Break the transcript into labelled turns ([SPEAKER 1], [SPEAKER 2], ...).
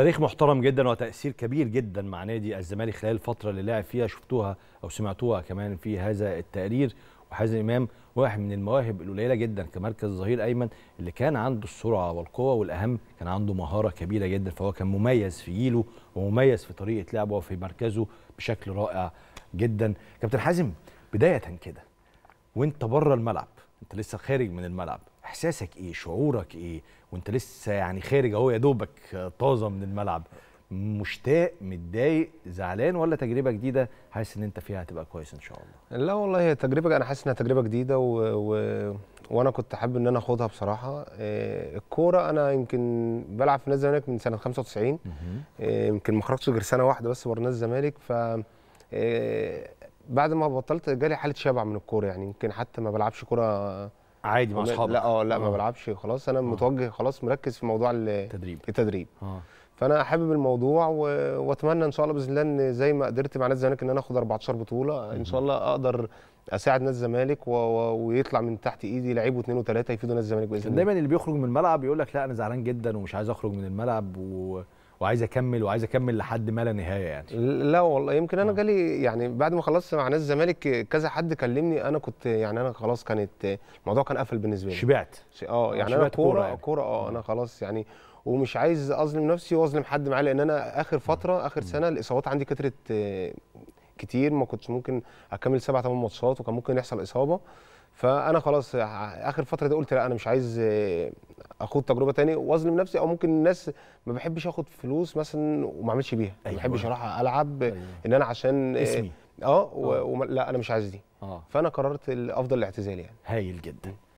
[SPEAKER 1] تاريخ محترم جدا وتاثير كبير جدا مع نادي الزمالك خلال الفتره اللي لعب فيها شفتوها او سمعتوها كمان في هذا التقرير وحازم امام واحد من المواهب القليله جدا كمركز ظهير ايمن اللي كان عنده السرعه والقوه والاهم كان عنده مهاره كبيره جدا فهو كان مميز في جيله ومميز في طريقه لعبه وفي مركزه بشكل رائع جدا كابتن حازم بدايه كده وانت بره الملعب انت لسه خارج من الملعب احساسك ايه شعورك ايه وانت لسه يعني خارج اهو يا دوبك طازه من الملعب مشتاق متضايق زعلان ولا تجربه جديده حاسس ان انت فيها هتبقى كويس ان شاء
[SPEAKER 2] الله لا والله هي تجربه انا حاسس انها تجربه جديده و... و... وانا كنت حابب ان انا اخدها بصراحه آه، الكوره انا يمكن بلعب في نادي الزمالك من سنه 95 آه، يمكن ما خرجتش غير سنه واحده بس بره نادي الزمالك ف آه، بعد ما بطلت جالي حاله شبع من الكوره يعني يمكن حتى ما بلعبش كوره عادي مع اصحابك لا اه لا ما آه. بلعبش خلاص انا آه. متوجه خلاص مركز في موضوع التدريب التدريب آه. فانا حابب الموضوع و... واتمنى ان شاء الله باذن الله ان زي ما قدرت مع نادي الزمالك ان انا اخد 14 بطوله ان شاء الله اقدر اساعد نادي الزمالك و... و... ويطلع من تحت ايدي لعيب واثنين
[SPEAKER 1] وثلاثه يفيدوا نادي الزمالك باذن الله دايما اللي بيخرج من الملعب يقول لك لا انا زعلان جدا ومش عايز اخرج من الملعب و... وعايز اكمل وعايز اكمل لحد ما لا نهايه يعني لا والله يمكن انا آه. جالي يعني بعد
[SPEAKER 2] ما خلصت مع نادي الزمالك كذا حد كلمني انا كنت يعني انا خلاص كانت الموضوع كان قفل بالنسبه لي شبعت اه يعني شبعت انا كوره يعني. كوره آه،, اه انا خلاص يعني ومش عايز اظلم نفسي واظلم حد معايا لان انا اخر فتره آه. اخر سنه الاصابات عندي كترت كتير ما كنتش ممكن اكمل سبع ثمان ماتشات وكان ممكن يحصل اصابه فانا خلاص اخر فتره دي قلت لا انا مش عايز اخد تجربه تاني واظلم نفسي او ممكن الناس ما بحبش اخد فلوس مثلا وما اعملش بيها أيوة. ما بحبش اروح العب أيوة. ان انا عشان اسمي اه, آه. و... لا انا مش عايز دي آه. فانا قررت الافضل الاعتزال يعني هايل جدا